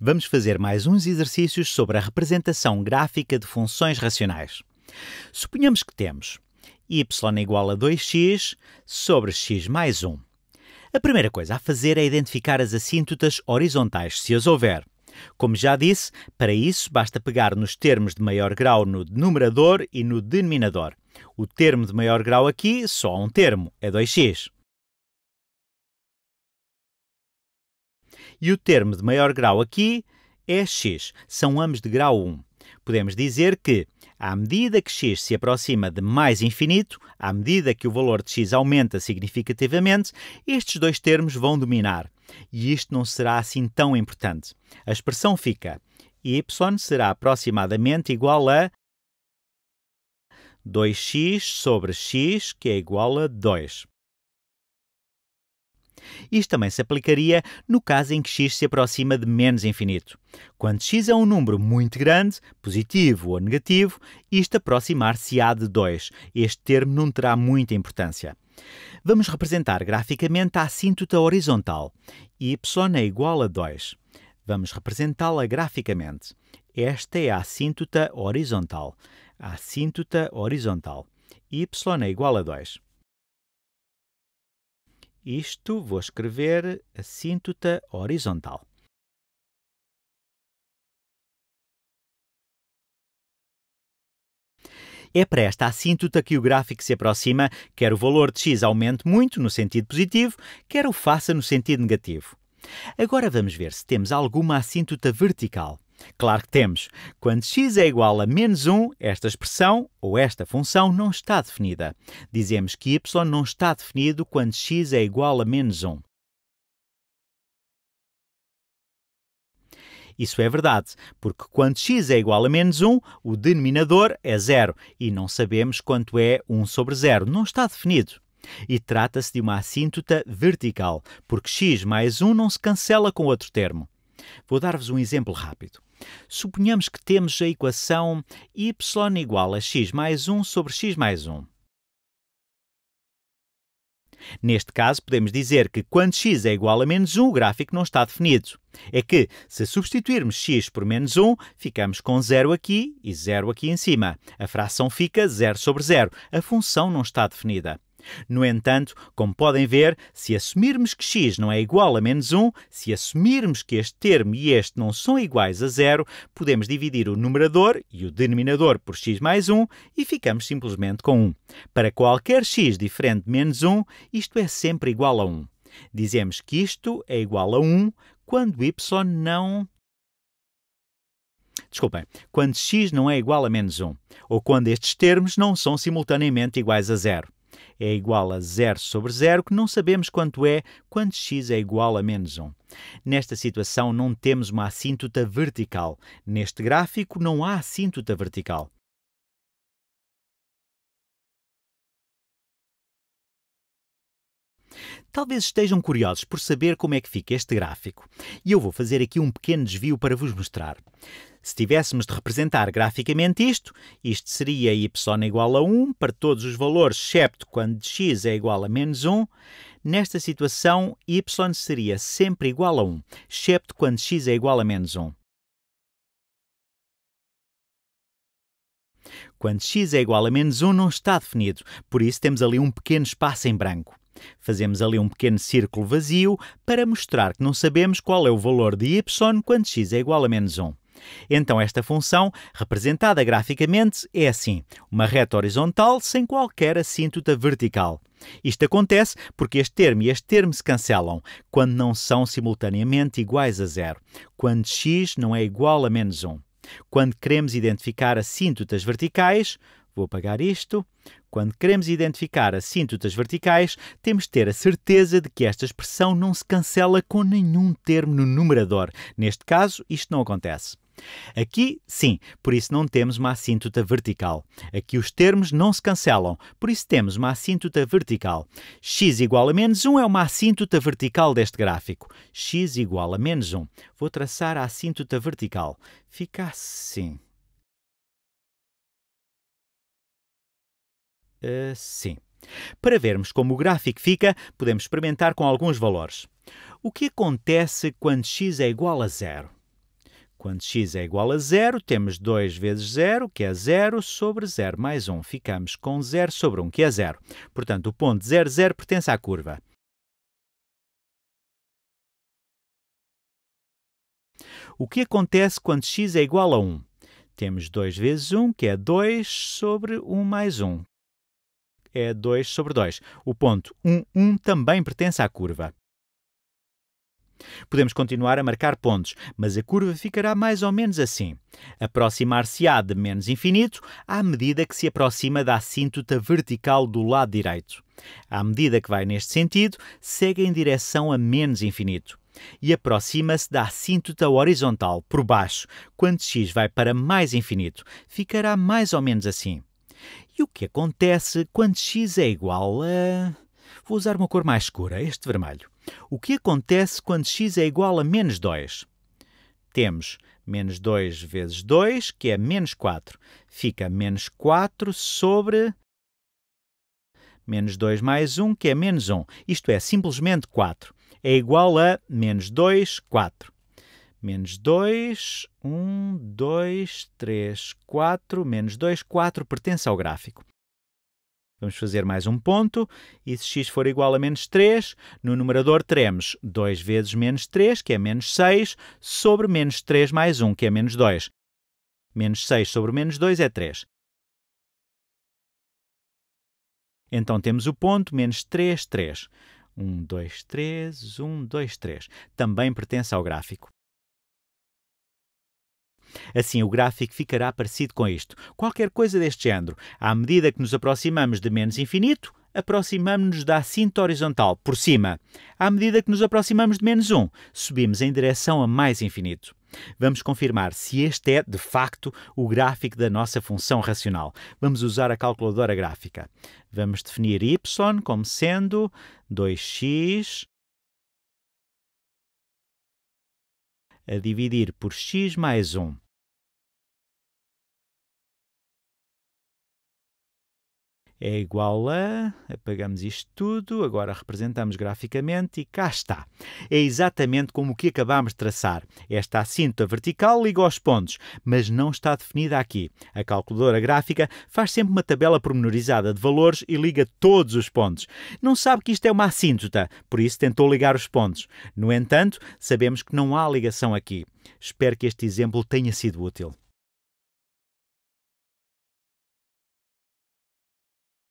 Vamos fazer mais uns exercícios sobre a representação gráfica de funções racionais. Suponhamos que temos y igual a 2x sobre x mais 1. A primeira coisa a fazer é identificar as assíntotas horizontais, se as houver. Como já disse, para isso basta pegar nos termos de maior grau no numerador e no denominador. O termo de maior grau aqui só um termo, é 2x. e o termo de maior grau aqui é x. São ambos de grau 1. Podemos dizer que, à medida que x se aproxima de mais infinito, à medida que o valor de x aumenta significativamente, estes dois termos vão dominar. E isto não será assim tão importante. A expressão fica y será aproximadamente igual a 2x sobre x, que é igual a 2. Isto também se aplicaria no caso em que x se aproxima de menos infinito. Quando x é um número muito grande, positivo ou negativo, isto aproximar-se-á de 2. Este termo não terá muita importância. Vamos representar graficamente a assíntota horizontal. y é igual a 2. Vamos representá-la graficamente. Esta é a assíntota horizontal. A assíntota horizontal. y é igual a 2. Isto vou escrever assíntota horizontal. É para esta assíntota que o gráfico se aproxima, quer o valor de x aumente muito no sentido positivo, quer o faça no sentido negativo. Agora vamos ver se temos alguma assíntota vertical. Claro que temos. Quando x é igual a menos 1, esta expressão ou esta função não está definida. Dizemos que y não está definido quando x é igual a menos 1. Isso é verdade, porque quando x é igual a menos 1, o denominador é zero e não sabemos quanto é 1 sobre zero, não está definido. E trata-se de uma assíntota vertical, porque x mais 1 não se cancela com outro termo. Vou dar-vos um exemplo rápido. Suponhamos que temos a equação y igual a x mais 1 sobre x mais 1. Neste caso, podemos dizer que quando x é igual a menos 1, o gráfico não está definido. É que, se substituirmos x por menos 1, ficamos com 0 aqui e 0 aqui em cima. A fração fica 0 sobre 0. A função não está definida. No entanto, como podem ver, se assumirmos que x não é igual a menos 1, se assumirmos que este termo e este não são iguais a zero, podemos dividir o numerador e o denominador por x mais 1 e ficamos simplesmente com 1. Para qualquer x diferente de menos 1, isto é sempre igual a 1. Dizemos que isto é igual a 1 quando y não desculpem, quando x não é igual a menos 1, ou quando estes termos não são simultaneamente iguais a zero é igual a zero sobre zero, que não sabemos quanto é quando x é igual a menos 1. Nesta situação, não temos uma assíntota vertical. Neste gráfico, não há assíntota vertical. Talvez estejam curiosos por saber como é que fica este gráfico, e eu vou fazer aqui um pequeno desvio para vos mostrar. Se tivéssemos de representar graficamente isto, isto seria y igual a 1 para todos os valores, excepto quando x é igual a menos 1. Nesta situação, y seria sempre igual a 1, excepto quando x é igual a menos 1. Quando x é igual a menos 1 não está definido, por isso temos ali um pequeno espaço em branco. Fazemos ali um pequeno círculo vazio para mostrar que não sabemos qual é o valor de y quando x é igual a menos 1. Então, esta função, representada graficamente, é assim: uma reta horizontal sem qualquer assíntota vertical. Isto acontece porque este termo e este termo se cancelam quando não são simultaneamente iguais a zero, quando x não é igual a menos 1. Quando queremos identificar assíntotas verticais, vou apagar isto. Quando queremos identificar assíntotas verticais, temos de ter a certeza de que esta expressão não se cancela com nenhum termo no numerador. Neste caso, isto não acontece. Aqui, sim, por isso não temos uma assíntota vertical. Aqui os termos não se cancelam, por isso temos uma assíntota vertical. x igual a menos 1 é uma assíntota vertical deste gráfico. x igual a menos 1. Vou traçar a assíntota vertical. Fica assim. Assim. Para vermos como o gráfico fica, podemos experimentar com alguns valores. O que acontece quando x é igual a zero? Quando x é igual a zero, temos 2 vezes 0, que é 0, sobre 0 mais 1. Ficamos com 0 sobre 1, que é 0. Portanto, o ponto 0, 0 pertence à curva. O que acontece quando x é igual a 1? Temos 2 vezes 1, que é 2 sobre 1 mais 1. É 2 sobre 2. O ponto 1, 1 também pertence à curva. Podemos continuar a marcar pontos, mas a curva ficará mais ou menos assim. Aproximar-se-á de menos infinito à medida que se aproxima da assíntota vertical do lado direito. À medida que vai neste sentido, segue em direção a menos infinito e aproxima-se da assíntota horizontal, por baixo. Quando x vai para mais infinito, ficará mais ou menos assim. E o que acontece quando x é igual a Vou usar uma cor mais escura, este vermelho. O que acontece quando x é igual a menos 2? Temos menos 2 vezes 2, que é menos 4. Fica menos 4 sobre menos 2 mais 1, que é menos 1. Isto é, simplesmente 4. É igual a menos 2, 4. Menos 2, 1, 2, 3, 4, menos 2, 4 pertence ao gráfico. Vamos fazer mais um ponto e se x for igual a menos 3, no numerador teremos 2 vezes menos 3, que é menos 6, sobre menos 3 mais 1, que é menos 2. Menos 6 sobre menos 2 é 3. Então temos o ponto menos 3, 3. 1, 2, 3, 1, 2, 3. Também pertence ao gráfico. Assim, o gráfico ficará parecido com isto. Qualquer coisa deste género. À medida que nos aproximamos de menos infinito, aproximamos-nos da cinta horizontal, por cima. À medida que nos aproximamos de menos 1, subimos em direção a mais infinito. Vamos confirmar se este é, de facto, o gráfico da nossa função racional. Vamos usar a calculadora gráfica. Vamos definir y como sendo 2x a dividir por x mais 1. é igual a. Apagamos isto tudo, agora representamos graficamente e cá está. É exatamente como o que acabámos de traçar. Esta assinta vertical liga aos pontos, mas não está definida aqui. A calculadora gráfica faz sempre uma tabela pormenorizada de valores e liga todos os pontos. Não sabe que isto é uma assíntota, por isso tentou ligar os pontos. No entanto, sabemos que não há ligação aqui. Espero que este exemplo tenha sido útil.